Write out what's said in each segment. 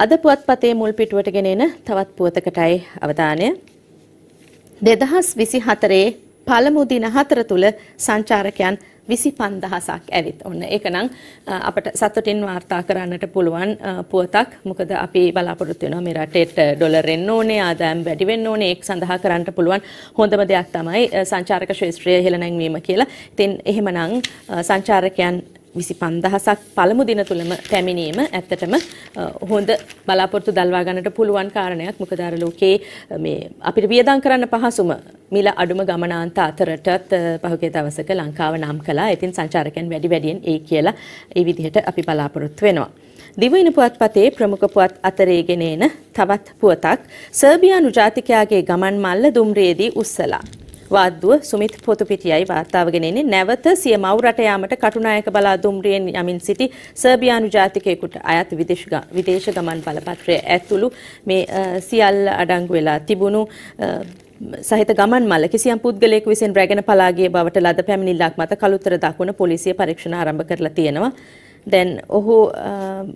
අද පුවත්පතේ මුල් පිටුවට ගෙනෙන තවත් පුවතකටයි අවධානය. 2024 පළමු දින හතර තුල සංචාරකයන් 25000ක් ඇවිත්. ඔන්න ඒකනම් අපිට සතුටින් වාර්තා කරන්නට පුළුවන් පුවතක්. මොකද අපි බලාපොරොත්තු වෙනවා මේ රටේට ඩොලර් එන්න ඕනේ, ආදායම් වැඩි වෙන්න ඕනේ. ඒක සඳහා කරන්නට පුළුවන් හොඳම දෙයක් තමයි සංචාරක ශාස්ත්‍රය හෙළ නැංවීම කියලා. ඉතින් එහෙමනම් සංචාරකයන් විසි පන්දහසක් පළමු දින තුළම පැමිණීම ඇත්තටම හොඳ බලාපොරතු දල්වා ගන්නට පුළුවන් කාරණයක් මොකදර ලෝකයේ මේ අපිට වියදං කරන්න පහසුම මිල අඩුම ගමනාන්ත අතරටත් පහුගේ දවසක ලංකාව නම් කලා ඉතින් සංචාරකයන් වැඩි වැඩියෙන් ඒ කියලා ඒ විදිහට අපි බලාපොරොත්තු වෙනවා. දිවයින පුවත්පතේ ප්‍රමුඛ පුවත් අතරේ ගෙනේන තවත් පුවතක් සර්බියානු ජාතිකයාගේ ගමන් මල්ල දුම්රියේදී උස්සලා වාද්දුව සුමිත් පොතුපිටියයි වාර්තාවගෙන එන්නේ නැවත සිය මව් රට යාමට කටුනායක බලා දුම්රියෙන් යමින් සිටි සර්බියානු ජාතිකයෙකුට අයත් විදේශ ගමන් බලපත්‍රය ඇතුළු මේ සියල්ල අඩංගු වෙලා තිබුණු සහිත ගමන් මල්ල කිසියම් පුද්ගලයෙක් විසින් රැගෙන පලාගේ බවට ලද පැමිණිල්ලක් මත කළුතර දක්වන පොලිසිය පරීක්ෂණ ආරම්භ කරලා තියෙනවා. දැන් ඔහු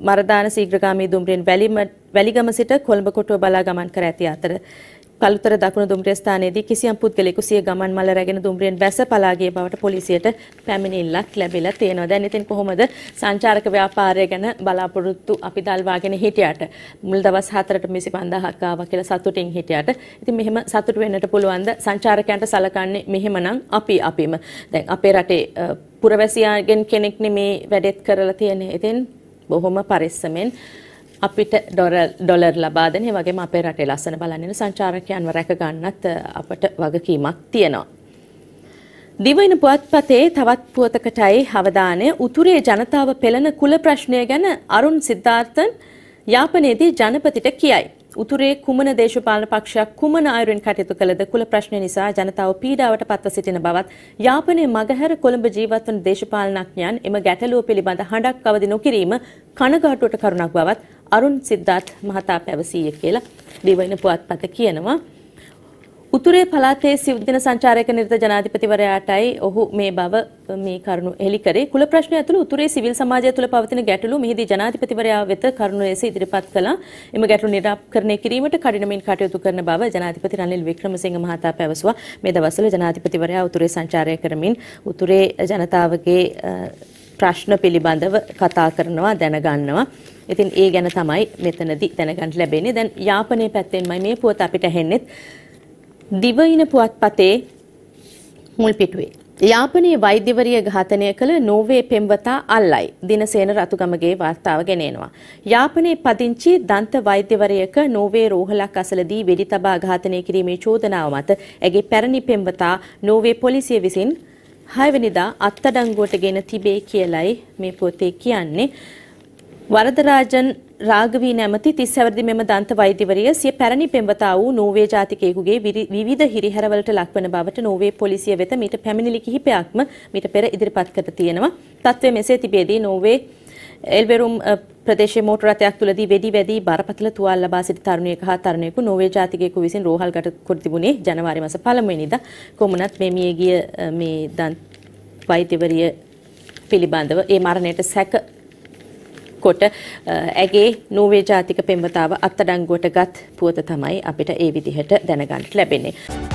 මරදාන සීග්‍රගාමී දුම්රියෙන් වැලීමට වැලිගම සිට කොළඹ කොටුව බලා ගමන් කර ඇති අතර කළුතර දකුණු දුම්රිය ස්ථානයේදී කිසියම් පුද්ගලයෙකු සිය ගමන් මල රැගෙන දුම්රියෙන් බැස පලාගිය බවට පොලිසියට පැමිණිල්ලක් ලැබිලා තියෙනවා. දැන් ඉතින් කොහොමද සංචාරක ව්‍යාපාරය ගැන බලාපොරොත්තු අපි දල්වාගෙන හිටියට මුල් දවස් 4ට 25000ක් ආවා කියලා සතුටින් හිටියට ඉතින් මෙහෙම සතුට වෙන්නට පුළුවන්ද සංචාරකයන්ට සලකන්නේ මෙහෙමනම් අපි අපිම. දැන් අපේ රටේ පුරවැසියාගෙන් කෙනෙක් නෙමේ වැඩෙත් කරලා තියෙන්නේ. ඉතින් බොහොම පරිස්සමෙන් අපිට ඩොලර් ලබා දෙන ඒ වගේම අපේ රටේ ලස්සන බලන්න සංචාරකයන්ව රැක ගන්නත් අපට වගකීමක් තියෙනවා. දිවයින පුවත්පතේ තවත් පුවතකටයි අවධානය උතුරේ ජනතාව පෙළෙන කුල ප්‍රශ්නය ගැන අරුන් සිද්ධාර්ථන් යාපනයේදී ජනපතිට කියයි. උතුරේ කුමන දේශපාලන පක්ෂයක් කුමන අයුරින් කටයුතු කළද කුල ප්‍රශ්න නිසා ජනතාව පීඩාවට පත්ව සිටින බවත් යාපනයේ මගහැර කොළඹ ජීවත් වන දේශපාලනඥයන් එම ගැටලුව පිළිබඳ හඬක් අවදි නොකිරීම කනගාටුවට කරුණක් බවත් අරුන් සිද්ධාත් මහතා පැවසීය කියලා දිවයින පුවත්පත කියනවා. උතුරේ පළාතේ සිව්දින සංචාරයක නිරත ජනාධිපතිවරයාටයි ඔහු මේ බව මේ කරුණු හෙළි කරේ. කුල ප්‍රශ්න ඇතුළු උතුරේ සිවිල් සමාජය තුළ පවතින ගැටලු මෙහිදී ජනාධිපතිවරයා වෙත කරුණු ලෙස ඉදිරිපත් කළා. එම ගැටලු නිරාකරණය කිරීමට කඩිනමින් කටයුතු කරන බව ජනාධිපති රනිල් වික්‍රමසිංහ මහතා පැවසුවා. මේ දවස්වල ජනාධිපතිවරයා උතුරේ සංචාරය කරමින් උතුරේ ජනතාවගේ ප්‍රශ්න පිළිබඳව කතා කරනවා දැනගන්නවා. ඉතින් ඒ ගැන තමයි මෙතනදී දැනගන්න ලැබෙන්නේ. දැන් යාපනයේ පැත්තෙන්මයි මේ පුවත අපිට ඇහෙන්නේ. දිවයින පුවත්පතේ මුල් පිටුවේ යාපනයේ වෛද්‍යවරිය ඝාතනය කළ නෝවේ පෙම්වතා අල්ලයි දිනසේන රතුගමගේ වාර්තාව ගෙනෙනවා. යාපනයේ පදිංචි දන්ත වෛද්‍යවරයෙක් නෝවේ රෝහලක් අසලදී වෙඩි තබා ඝාතනය කිරීමේ චෝදනාව මත ඇගේ පැරණි පෙම්වතා නෝවේ පොලිසිය විසින් 6 වෙනිදා අත්අඩංගුවට ගෙන තිබේ කියලයි මේ පොතේ කියන්නේ. වරදරාජන් රාගවී නැමති තිස් හැවරදි මෙම දන්ත වෛද්‍යවරිය සිය පැරණි පෙම්වතා වූ නෝවේ ජාතිකයෙකුගේ විවිධ හිරිහැරවලට ලක්වන බවට නෝවේ පොලිසිය වෙත මීට පැමිණිලි කිහිපයක්ම මීට පෙර ඉදිරිපත් කර තියෙනවා. තත්ත්වය මෙසේ තිබේදී නෝවේ එල්බෙරුම් ප්‍රදේශයේ මෝටර රථයක් තුලදී වෙඩි වැදී බරපතල තුවාල ලබා සිටි තරුණියක හා තරුණියකු නොර්වේ ජාතිකයෙකු විසින් රෝහල්ගත කර තිබුණේ ජනවාරි මාස 1 වෙනිදා. කොමුණත් මේ මියගිය මේ දන් වෛද්‍යවරිය පිළිබඳව ඒ මරණයට සැක කොට ඇගේ නෝවේ ජාතික පෙම්වතාව අත්තඩංගුවට ගත් පුවත තමයි අපිට ඒ විදිහට දැනගන්නට ලැබෙන්නේ.